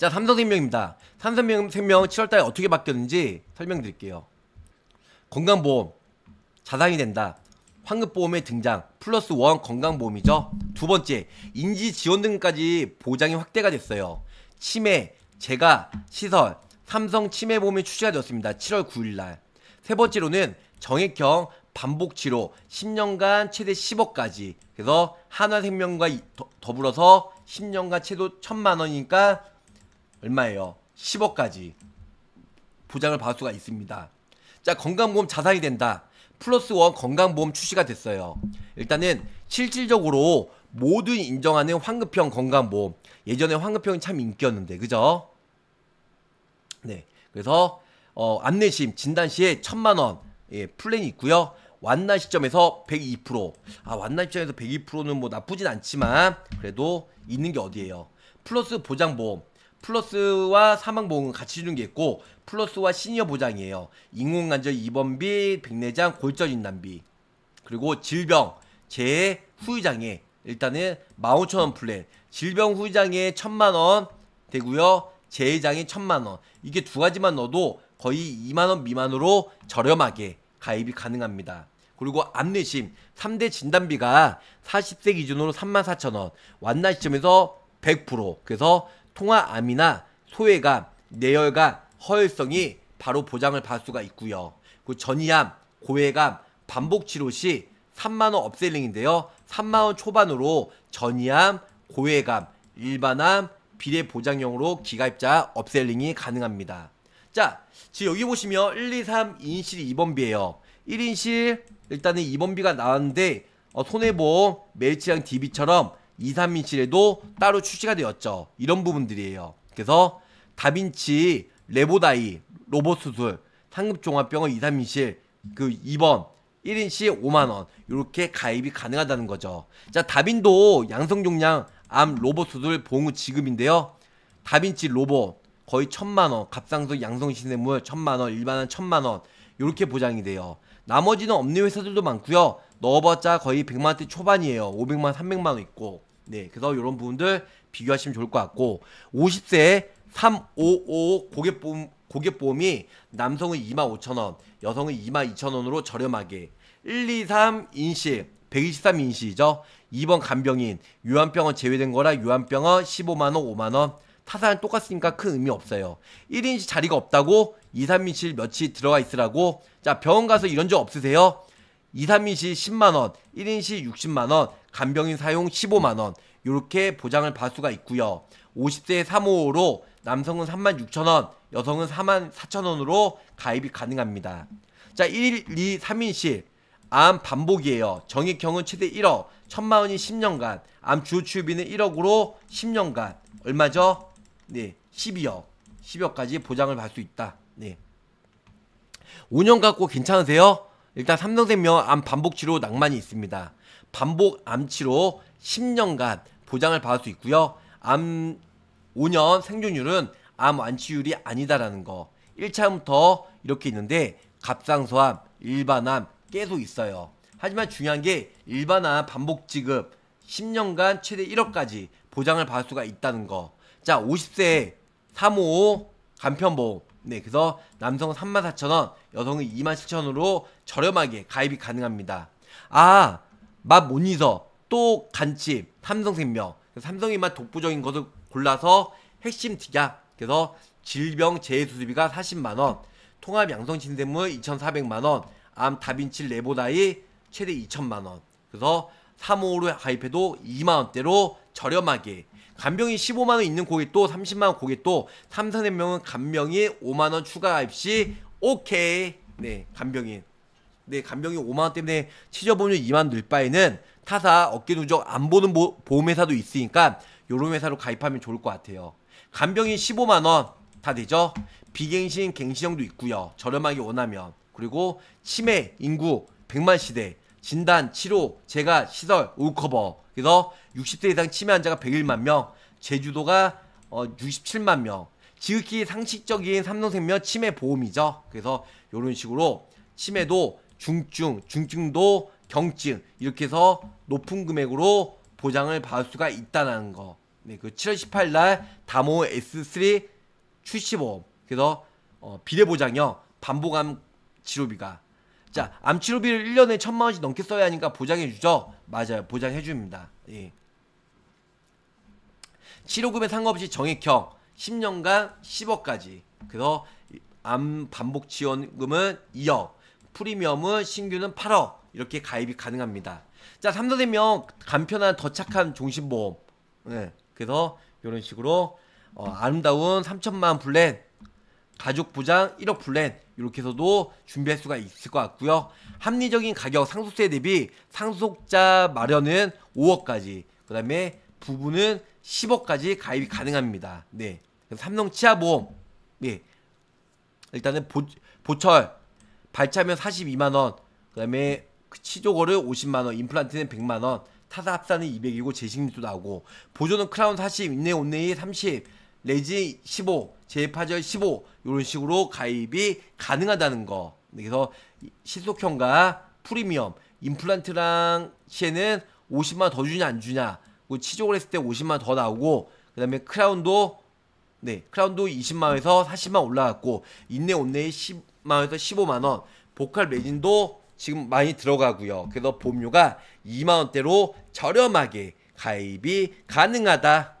자, 삼성생명입니다. 삼성생명 7월달에 어떻게 바뀌었는지 설명드릴게요. 건강보험, 자산이 된다. 환급보험의 등장, 플러스 원 건강보험이죠. 두 번째, 인지지원 등까지 보장이 확대가 됐어요. 치매, 제가 시설, 삼성 치매보험이 출시가 되었습니다. 7월 9일날. 세 번째로는 정액형 반복 치료 10년간 최대 10억까지 그래서 한화생명과 더불어서 10년간 최소 1천만 원이니까 얼마예요? 10억까지 보장을 받을 수가 있습니다. 자, 건강보험 자산이 된다. 플러스 원 건강보험 출시가 됐어요. 일단은 실질적으로 모든 인정하는 환급형 건강보험. 예전에 환급형이 참 인기였는데, 그죠? 네. 그래서, 어, 안내심, 진단 시에 천만원, 예, 플랜이 있고요 완나 시점에서 102%. 아, 완나 시점에서 102%는 뭐 나쁘진 않지만, 그래도 있는 게 어디예요? 플러스 보장보험. 플러스와 사망보험은 같이 주는 게 있고 플러스와 시니어 보장이에요. 인공관절 입원비, 백내장, 골절 인단비 그리고 질병, 재해, 후유장애 일단은 15,000원 플랜 질병 후유장애 1,000만원 되고요. 재해장애 1,000만원 이게 두 가지만 넣어도 거의 2만원 미만으로 저렴하게 가입이 가능합니다. 그리고 암내심 3대 진단비가 40세 기준으로 34,000원 완나 시점에서 100% 그래서 통화암이나 소외감, 내열감, 허혈성이 바로 보장을 받을 수가 있고요. 그 전이암, 고해감, 반복 치료 시 3만원 업셀링인데요. 3만원 초반으로 전이암, 고해감, 일반암, 비례 보장형으로 기가입자 업셀링이 가능합니다. 자, 지금 여기 보시면 1, 2, 3 2인실 2번비예요. 1인실 일단은 2번비가 나왔는데 어, 손해보험, 멜치랑 DB처럼 이산민실에도 따로 출시가 되었죠. 이런 부분들이에요. 그래서 다빈치, 레보다이, 로봇 수술, 상급종합병원 이산민실 그 2번 1인시 5만원 이렇게 가입이 가능하다는 거죠. 자 다빈도 양성종양 암 로봇 수술 봉호 지급인데요. 다빈치 로봇 거의 천만원 갑상선 양성 시세물 천만원 일반은 천만원 이렇게 보장이 돼요. 나머지는 없는 회사들도 많고요. 넣어봤자 거의 100만원대 초반이에요. 500만 300만원 있고 네, 그래서 이런 부분들 비교하시면 좋을 것 같고 50세 355 고객보험 고객보험이 남성은 25,000원, 여성은 22,000원으로 저렴하게 1, 2, 3 인식 123 인식이죠. 2번 간병인 유한병원 제외된 거라 유한병원 15만 원, 5만 원 타사는 똑같으니까 큰 의미 없어요. 1인시 자리가 없다고 2, 3인실 며칠 들어가 있으라고 자 병원 가서 이런 적 없으세요? 2, 3인 시 10만원, 1인 시 60만원, 간병인 사용 15만원 이렇게 보장을 받을 수가 있고요. 50세 3호로 남성은 36,000원, 여성은 44,000원으로 가입이 가능합니다. 자, 1, 2, 3인 시암 반복이에요. 정액형은 최대 1억, 1천만 원이 10년간, 암 주요 치료비는 1억으로 10년간 얼마죠? 네, 12억, 10억까지 보장을 받을 수 있다. 네. 5년 갖고 괜찮으세요? 일단 삼성생명 암 반복 치료 낭만이 있습니다. 반복 암 치료 10년간 보장을 받을 수 있고요. 암 5년 생존율은 암 완치율이 아니다라는 거. 1차부터 이렇게 있는데 갑상수암, 일반암 계속 있어요. 하지만 중요한 게 일반암 반복 지급 10년간 최대 1억까지 보장을 받을 수가 있다는 거. 자, 50세 3 5 간편보험 네, 그래서 남성은 34,000원, 여성은 27,000원으로 저렴하게 가입이 가능합니다. 아, 맛모니서또 간칩, 삼성생명. 삼성이만 독보적인 것을 골라서 핵심 특약. 그래서 질병 재수수비가 해 40만원, 통합 양성 신생물 2,400만원, 암 다빈치 레보다이 최대 2,000만원. 그래서 3호로 가입해도 2만원대로 저렴하게 간병이 15만 원 있는 고기 또 30만 원 고기 또 3, 4명은 간병이 5만 원 추가 가입시 오케이. 네, 간병인. 네, 간병이 5만 원 때문에 치료 보험료 2만 늘 바에는 타사 어깨 누적 안 보는 보, 보험회사도 있으니까 요런 회사로 가입하면 좋을 것 같아요. 간병인 15만 원 다 되죠. 비갱신 갱신형도 있고요. 저렴하게 원하면 그리고 치매 인구 100만 시대 진단 치료 제가 시설 올커버 그래서 60세 이상 치매 환자가 101만 명, 제주도가 어, 67만 명. 지극히 상식적인 삼성생명 치매 보험이죠. 그래서 이런 식으로 치매도 중증, 중증도 경증 이렇게 해서 높은 금액으로 보장을 받을 수가 있다는 거. 네, 그 7월 18일 날 다모 S3 출시보험. 그래서 어, 비례보장형 반복암 치료비가 자, 암치료비를 1년에 천만 원씩 넘게 써야 하니까 보장해 주죠. 맞아요. 보장해 줍니다. 예. 치료금에 상관없이 정액형 10년간 10억까지. 그래서 암 반복 지원금은 2억, 프리미엄은 신규는 8억 이렇게 가입이 가능합니다. 자, 삼성생명 간편한 더 착한 종신보험. 네. 그래서 이런 식으로 어, 아름다운 3천만 블랜 가족 보장 1억 블랜 이렇게 해서도 준비할 수가 있을 것 같고요. 합리적인 가격 상속세 대비 상속자 마련은 5억까지, 그 다음에 부부는 10억까지 가입이 가능합니다. 네. 삼성 치아보험, 네. 일단은 보, 보철, 발차면 42만원, 그 다음에 치조거를 50만원, 임플란트는 100만원, 타사 합산은 200이고 재식립도 나오고, 보조는 크라운 40, 인내 온내이 30, 레지 15, 제파절 15 이런 식으로 가입이 가능하다는 거. 네, 그래서 신속형과 프리미엄 임플란트랑 시에는 50만 더 주냐 안 주냐. 그 치종을 했을 때 50만 더 나오고 그다음에 크라운도 네, 크라운도 20만에서 40만 올라갔고 인내 온내에 10만에서 15만 원. 보컬 레진도 지금 많이 들어가고요. 그래서 보험료가 2만 원대로 저렴하게 가입이 가능하다.